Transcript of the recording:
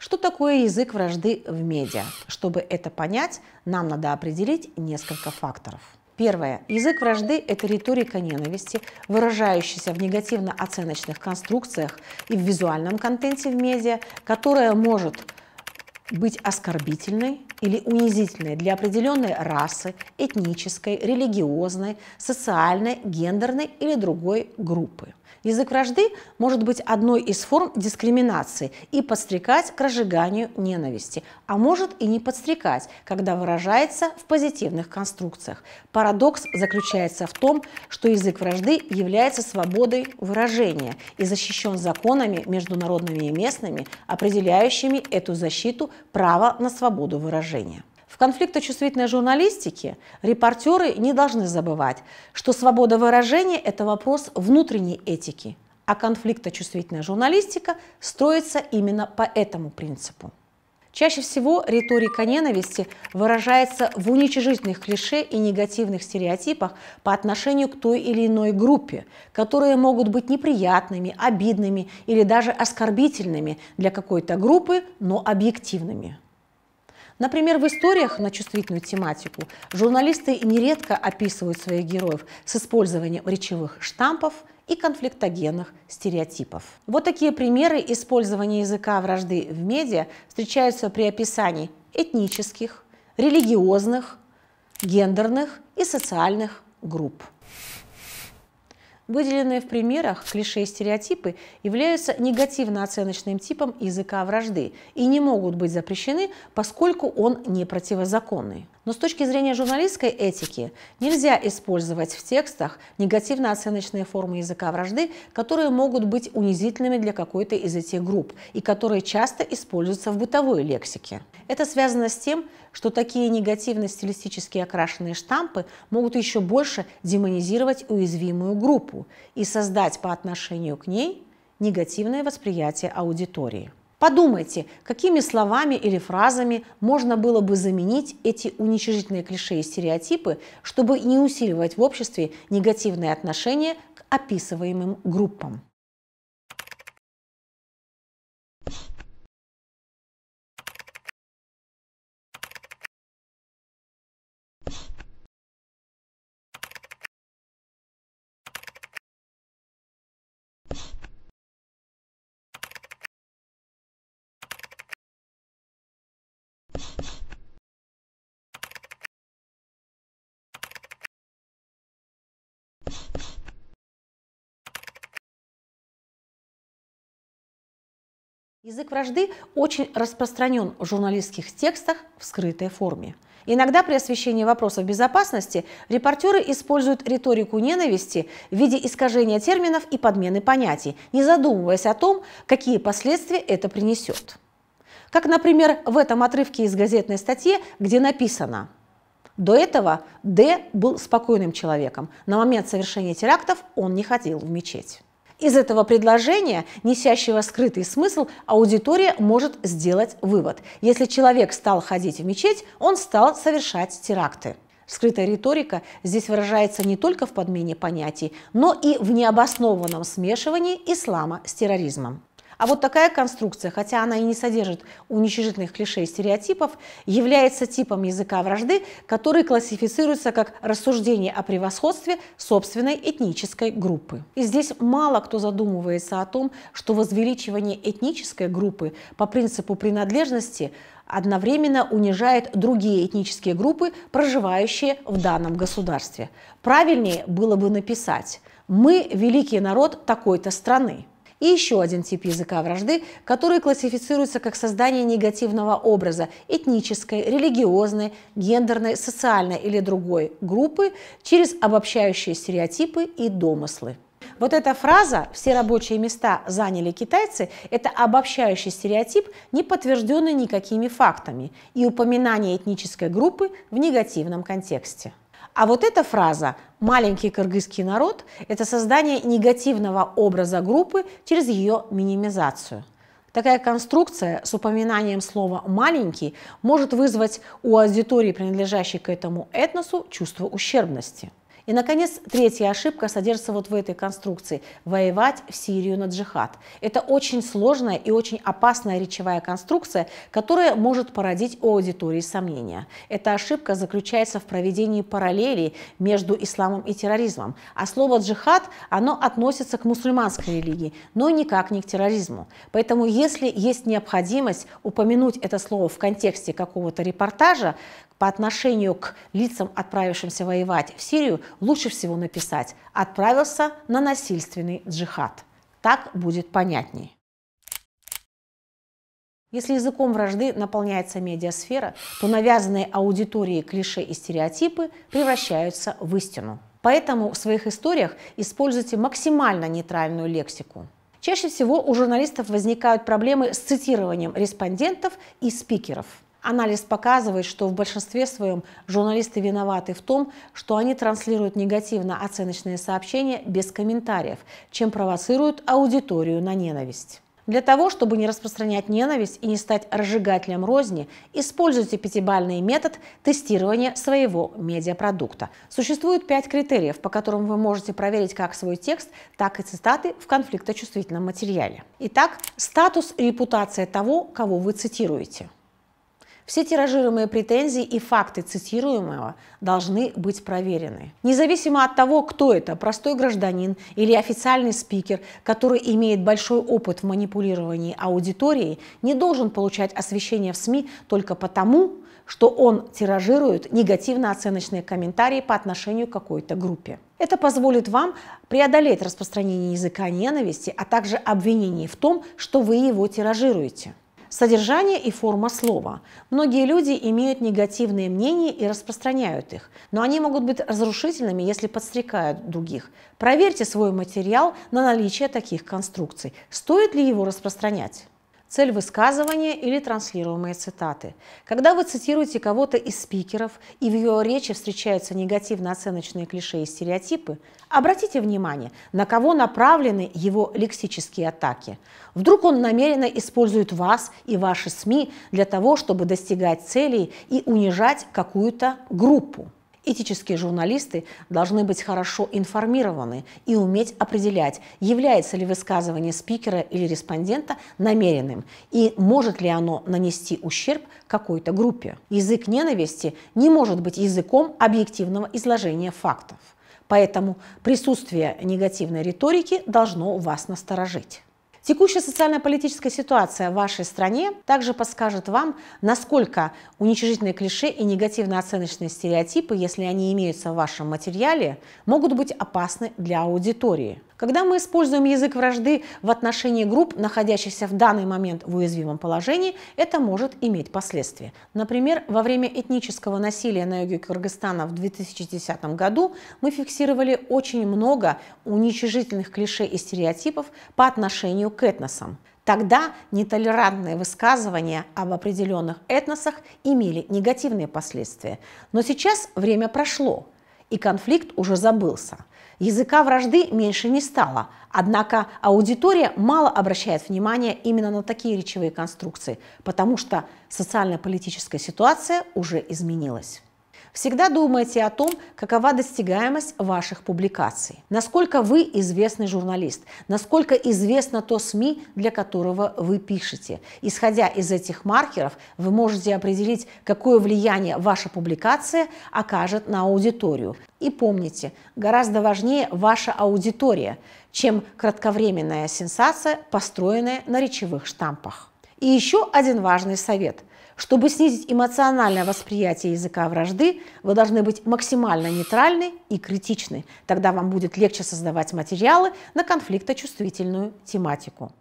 Что такое язык вражды в медиа? Чтобы это понять, нам надо определить несколько факторов. Первое. Язык вражды – это риторика ненависти, выражающаяся в негативно-оценочных конструкциях и в визуальном контенте в медиа, которая может быть оскорбительной или унизительной для определенной расы, этнической, религиозной, социальной, гендерной или другой группы. Язык вражды может быть одной из форм дискриминации и подстрекать к разжиганию ненависти, а может и не подстрекать, когда выражается в позитивных конструкциях. Парадокс заключается в том, что язык вражды является свободой выражения и защищен законами международными и местными, определяющими эту защиту права на свободу выражения конфликточувствительной журналистике репортеры не должны забывать, что свобода выражения – это вопрос внутренней этики, а конфликточувствительная журналистика строится именно по этому принципу. Чаще всего риторика ненависти выражается в уничижительных клише и негативных стереотипах по отношению к той или иной группе, которые могут быть неприятными, обидными или даже оскорбительными для какой-то группы, но объективными. Например, в историях на чувствительную тематику журналисты нередко описывают своих героев с использованием речевых штампов и конфликтогенных стереотипов. Вот такие примеры использования языка вражды в медиа встречаются при описании этнических, религиозных, гендерных и социальных групп. Выделенные в примерах клише и стереотипы являются негативно-оценочным типом языка вражды и не могут быть запрещены, поскольку он не противозаконный. Но с точки зрения журналистской этики нельзя использовать в текстах негативно-оценочные формы языка вражды, которые могут быть унизительными для какой-то из этих групп и которые часто используются в бытовой лексике. Это связано с тем, что такие негативно-стилистически окрашенные штампы могут еще больше демонизировать уязвимую группу и создать по отношению к ней негативное восприятие аудитории. Подумайте, какими словами или фразами можно было бы заменить эти уничижительные клише и стереотипы, чтобы не усиливать в обществе негативные отношения к описываемым группам. Язык вражды очень распространен в журналистских текстах в скрытой форме. Иногда при освещении вопросов безопасности репортеры используют риторику ненависти в виде искажения терминов и подмены понятий, не задумываясь о том, какие последствия это принесет. Как, например, в этом отрывке из газетной статьи, где написано «До этого Д был спокойным человеком. На момент совершения терактов он не ходил в мечеть». Из этого предложения, несящего скрытый смысл, аудитория может сделать вывод. Если человек стал ходить в мечеть, он стал совершать теракты. Скрытая риторика здесь выражается не только в подмене понятий, но и в необоснованном смешивании ислама с терроризмом. А вот такая конструкция, хотя она и не содержит уничижительных клише и стереотипов, является типом языка вражды, который классифицируется как рассуждение о превосходстве собственной этнической группы. И здесь мало кто задумывается о том, что возвеличивание этнической группы по принципу принадлежности одновременно унижает другие этнические группы, проживающие в данном государстве. Правильнее было бы написать «Мы – великий народ такой-то страны». И еще один тип языка вражды, который классифицируется как создание негативного образа этнической, религиозной, гендерной, социальной или другой группы через обобщающие стереотипы и домыслы. Вот эта фраза «все рабочие места заняли китайцы» – это обобщающий стереотип, не подтвержденный никакими фактами, и упоминание этнической группы в негативном контексте. А вот эта фраза «маленький кыргызский народ» – это создание негативного образа группы через ее минимизацию. Такая конструкция с упоминанием слова «маленький» может вызвать у аудитории, принадлежащей к этому этносу, чувство ущербности. И, наконец, третья ошибка содержится вот в этой конструкции – воевать в Сирию на джихад. Это очень сложная и очень опасная речевая конструкция, которая может породить у аудитории сомнения. Эта ошибка заключается в проведении параллелей между исламом и терроризмом. А слово «джихад» оно относится к мусульманской религии, но никак не к терроризму. Поэтому если есть необходимость упомянуть это слово в контексте какого-то репортажа, по отношению к лицам, отправившимся воевать в Сирию, лучше всего написать «отправился на насильственный джихад». Так будет понятней. Если языком вражды наполняется медиасфера, то навязанные аудитории клише и стереотипы превращаются в истину. Поэтому в своих историях используйте максимально нейтральную лексику. Чаще всего у журналистов возникают проблемы с цитированием респондентов и спикеров. Анализ показывает, что в большинстве своем журналисты виноваты в том, что они транслируют негативно оценочные сообщения без комментариев, чем провоцируют аудиторию на ненависть. Для того, чтобы не распространять ненависть и не стать разжигателем розни, используйте пятибальный метод тестирования своего медиапродукта. Существует пять критериев, по которым вы можете проверить как свой текст, так и цитаты в конфликточувствительном материале. Итак, статус и репутация того, кого вы цитируете – все тиражируемые претензии и факты цитируемого должны быть проверены. Независимо от того, кто это, простой гражданин или официальный спикер, который имеет большой опыт в манипулировании аудиторией, не должен получать освещение в СМИ только потому, что он тиражирует негативно-оценочные комментарии по отношению к какой-то группе. Это позволит вам преодолеть распространение языка ненависти, а также обвинений в том, что вы его тиражируете. Содержание и форма слова. Многие люди имеют негативные мнения и распространяют их, но они могут быть разрушительными, если подстрекают других. Проверьте свой материал на наличие таких конструкций. Стоит ли его распространять? цель высказывания или транслируемые цитаты. Когда вы цитируете кого-то из спикеров и в ее речи встречаются негативно-оценочные клише и стереотипы, обратите внимание, на кого направлены его лексические атаки. Вдруг он намеренно использует вас и ваши СМИ для того, чтобы достигать целей и унижать какую-то группу. Этические журналисты должны быть хорошо информированы и уметь определять, является ли высказывание спикера или респондента намеренным и может ли оно нанести ущерб какой-то группе. Язык ненависти не может быть языком объективного изложения фактов. Поэтому присутствие негативной риторики должно вас насторожить. Текущая социально-политическая ситуация в вашей стране также подскажет вам, насколько уничижительные клише и негативно-оценочные стереотипы, если они имеются в вашем материале, могут быть опасны для аудитории. Когда мы используем язык вражды в отношении групп, находящихся в данный момент в уязвимом положении, это может иметь последствия. Например, во время этнического насилия на юге Кыргызстана в 2010 году мы фиксировали очень много уничижительных клише и стереотипов по отношению отношению к этносам. Тогда нетолерантные высказывания об определенных этносах имели негативные последствия. Но сейчас время прошло, и конфликт уже забылся. Языка вражды меньше не стало, однако аудитория мало обращает внимание именно на такие речевые конструкции, потому что социально-политическая ситуация уже изменилась. Всегда думайте о том, какова достигаемость ваших публикаций, насколько вы известный журналист, насколько известно то СМИ, для которого вы пишете. Исходя из этих маркеров, вы можете определить, какое влияние ваша публикация окажет на аудиторию. И помните, гораздо важнее ваша аудитория, чем кратковременная сенсация, построенная на речевых штампах. И еще один важный совет – чтобы снизить эмоциональное восприятие языка вражды, вы должны быть максимально нейтральны и критичны. Тогда вам будет легче создавать материалы на конфликточувствительную тематику.